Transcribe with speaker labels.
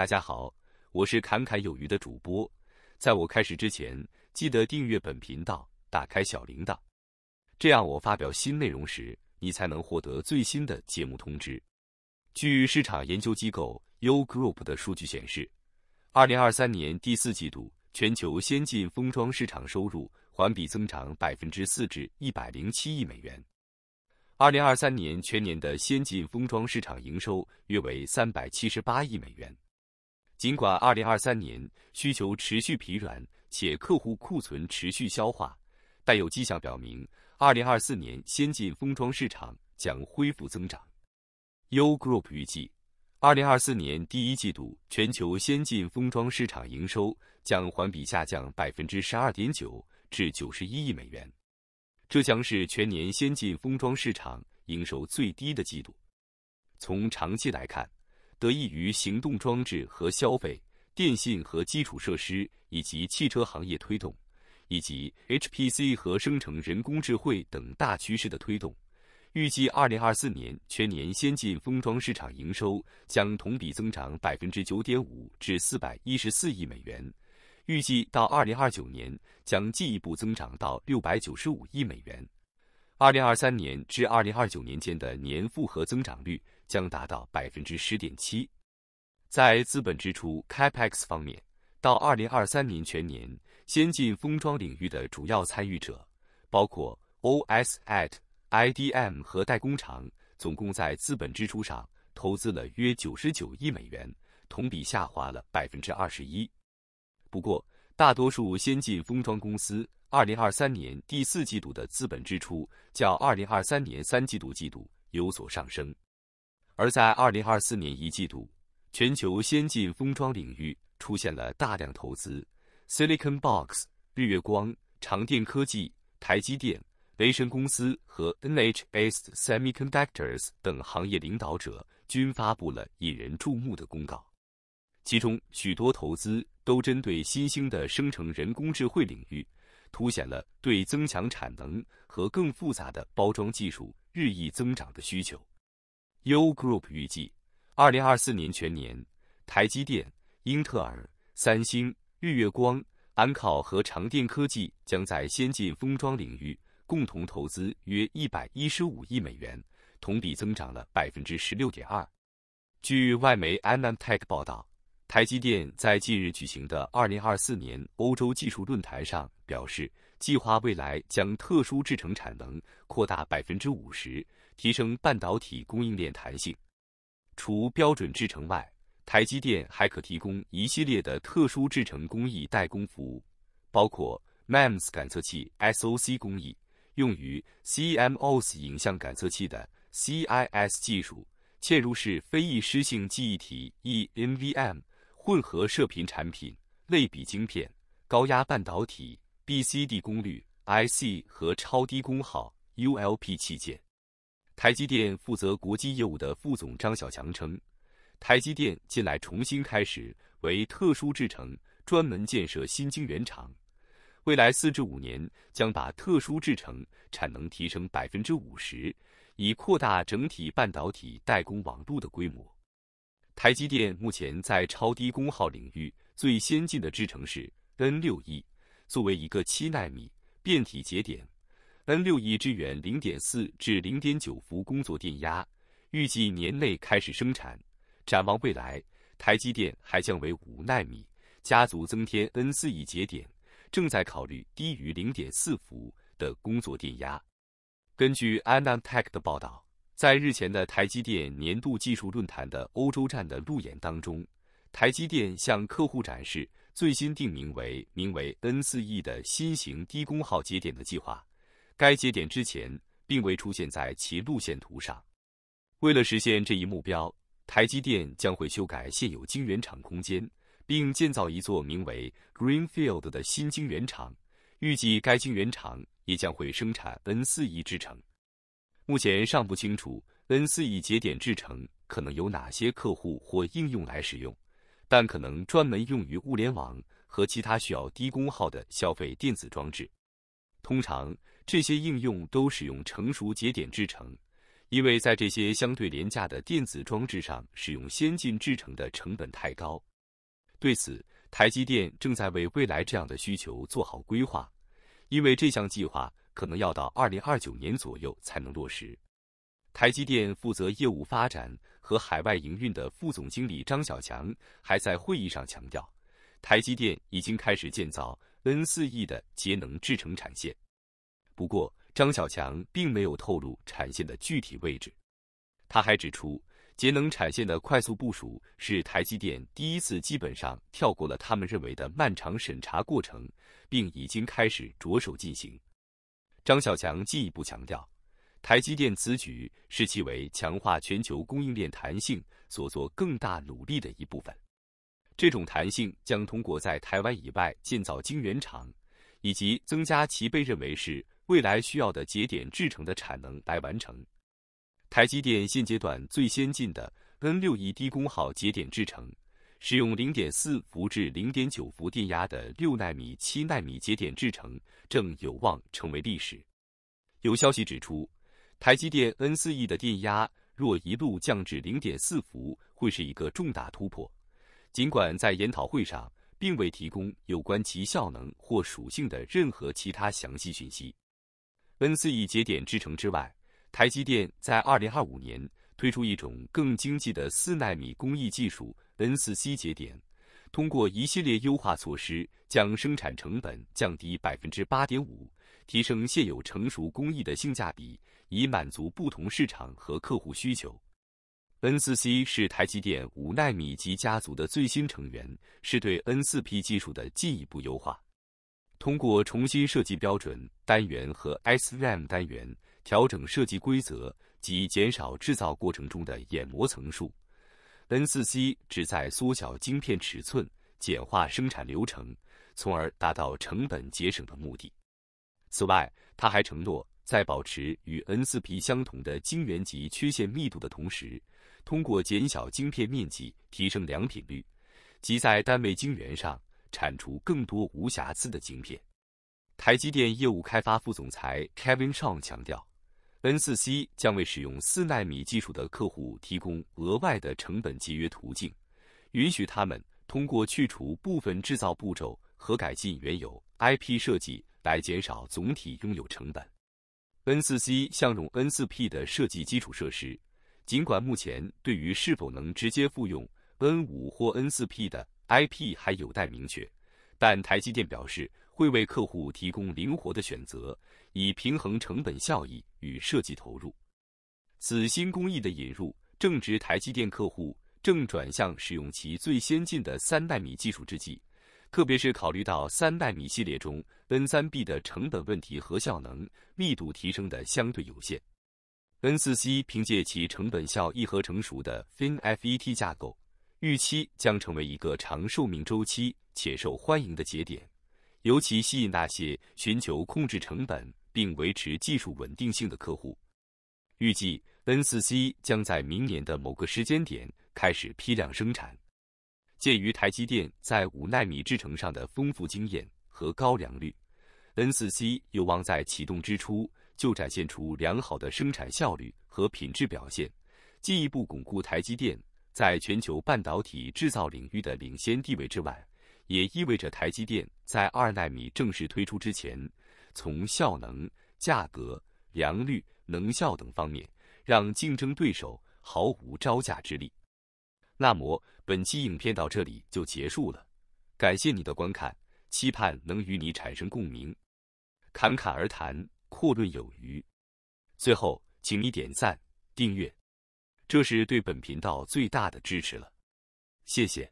Speaker 1: 大家好，我是侃侃有余的主播。在我开始之前，记得订阅本频道，打开小铃铛，这样我发表新内容时，你才能获得最新的节目通知。据市场研究机构 U Group 的数据显示，二零二三年第四季度全球先进封装市场收入环比增长百分之四至一百零七亿美元。二零二三年全年的先进封装市场营收约为三百七十八亿美元。尽管2023年需求持续疲软，且客户库存持续消化，但有迹象表明，2024年先进封装市场将恢复增长。U Group 预计，2024年第一季度全球先进封装市场营收将环比下降12.9%，至91亿美元，这将是全年先进封装市场营收最低的季度。从长期来看，得益于行动装置和消费、电信和基础设施以及汽车行业推动，以及 HPC 和生成人工智慧等大趋势的推动，预计二零二四年全年先进封装市场营收将同比增长百分之九点五至四百一十四亿美元。预计到二零二九年将进一步增长到六百九十五亿美元。二零二三年至二零二九年间的年复合增长率。将达到百分之十点七。在资本支出 （CapEx） 方面，到二零二三年全年，先进封装领域的主要参与者，包括 OSAT、IDM 和代工厂，总共在资本支出上投资了约九十九亿美元，同比下滑了百分之二十一。不过，大多数先进封装公司二零二三年第四季度的资本支出较二零二三年三季度季度有所上升。而在二零二四年一季度，全球先进封装领域出现了大量投资。Silicon Box、绿月光、长电科技、台积电、雷神公司和 N H S Semiconductors 等行业领导者均发布了引人注目的公告，其中许多投资都针对新兴的生成人工智慧领域，凸显了对增强产能和更复杂的包装技术日益增长的需求。U Group 预计，二零二四年全年，台积电、英特尔、三星、日月光、安考和长电科技将在先进封装领域共同投资约一百一十五亿美元，同比增长了百分之十六点二。据外媒 MMTech 报道，台积电在近日举行的二零二四年欧洲技术论坛上表示。计划未来将特殊制成产能扩大百分之五十，提升半导体供应链弹性。除标准制成外，台积电还可提供一系列的特殊制成工艺代工服务，包括 MEMS 感测器、SOC 工艺，用于 CMOS 影像感测器的 CIS 技术、嵌入式非易失性记忆体 （ENVM）、混合射频产品、类比晶片、高压半导体。B、C、D 功率 I C 和超低功耗 ULP 器件。台积电负责国际业务的副总张小强称，台积电近来重新开始为特殊制程专门建设新晶圆厂，未来四至五年将把特殊制程产能提升百分之五十，以扩大整体半导体代工网络的规模。台积电目前在超低功耗领域最先进的制程是 N6E。作为一个七纳米变体节点，N 六亿支援零点四至零点九伏工作电压，预计年内开始生产。展望未来，台积电还将为五纳米家族增添 N 四亿节点，正在考虑低于零点四伏的工作电压。根据 a n a n t e c h 的报道，在日前的台积电年度技术论坛的欧洲站的路演当中，台积电向客户展示。最新定名为名为 N4E 的新型低功耗节点的计划，该节点之前并未出现在其路线图上。为了实现这一目标，台积电将会修改现有晶圆厂空间，并建造一座名为 Greenfield 的新晶圆厂。预计该晶圆厂也将会生产 N4E 制程。目前尚不清楚 N4E 节点制程可能有哪些客户或应用来使用。但可能专门用于物联网和其他需要低功耗的消费电子装置。通常，这些应用都使用成熟节点制成，因为在这些相对廉价的电子装置上使用先进制成的成本太高。对此，台积电正在为未来这样的需求做好规划，因为这项计划可能要到二零二九年左右才能落实。台积电负责业务发展。和海外营运的副总经理张小强还在会议上强调，台积电已经开始建造 N4E 的节能制程产线。不过，张小强并没有透露产线的具体位置。他还指出，节能产线的快速部署是台积电第一次基本上跳过了他们认为的漫长审查过程，并已经开始着手进行。张小强进一步强调。台积电此举是其为强化全球供应链弹性所做更大努力的一部分。这种弹性将通过在台湾以外建造晶圆厂，以及增加其被认为是未来需要的节点制成的产能来完成。台积电现阶段最先进的 N 六亿低功耗节点制成，使用零点四伏至零点九伏电压的六纳米、七纳米节点制成，正有望成为历史。有消息指出。台积电 N4E 的电压若一路降至零点四伏，会是一个重大突破。尽管在研讨会上，并未提供有关其效能或属性的任何其他详细讯息。N4E 节点制成之外，台积电在二零二五年推出一种更经济的四纳米工艺技术 N4C 节点。通过一系列优化措施，将生产成本降低百分之八点五，提升现有成熟工艺的性价比，以满足不同市场和客户需求。N4C 是台积电五纳米级家族的最新成员，是对 N4P 技术的进一步优化。通过重新设计标准单元和 SRAM 单元，调整设计规则及减少制造过程中的掩膜层数。N4C 旨在缩小晶片尺寸、简化生产流程，从而达到成本节省的目的。此外，他还承诺在保持与 N4P 相同的晶圆级缺陷密度的同时，通过减小晶片面积提升良品率，即在单位晶圆上产出更多无瑕疵的晶片。台积电业务开发副总裁 Kevin Shaw 强调。N4C 将为使用四纳米技术的客户提供额外的成本节约途径，允许他们通过去除部分制造步骤和改进原有 IP 设计来减少总体拥有成本。N4C 向容 N4P 的设计基础设施，尽管目前对于是否能直接复用 N5 或 N4P 的 IP 还有待明确，但台积电表示。会为客户提供灵活的选择，以平衡成本效益与设计投入。此新工艺的引入正值台积电客户正转向使用其最先进的三纳米技术之际，特别是考虑到三纳米系列中 N 三 B 的成本问题和效能密度提升的相对有限。N 四 C 凭借其成本效益和成熟的 FinFET 架构，预期将成为一个长寿命周期且受欢迎的节点。尤其吸引那些寻求控制成本并维持技术稳定性的客户。预计 N4C 将在明年的某个时间点开始批量生产。鉴于台积电在五纳米制程上的丰富经验和高良率，N4C 有望在启动之初就展现出良好的生产效率和品质表现，进一步巩固台积电在全球半导体制造领域的领先地位。之外，也意味着台积电。在二纳米正式推出之前，从效能、价格、良率、能效等方面，让竞争对手毫无招架之力。那么本期影片到这里就结束了，感谢你的观看，期盼能与你产生共鸣，侃侃而谈，阔论有余。最后，请你点赞、订阅，这是对本频道最大的支持了，谢谢。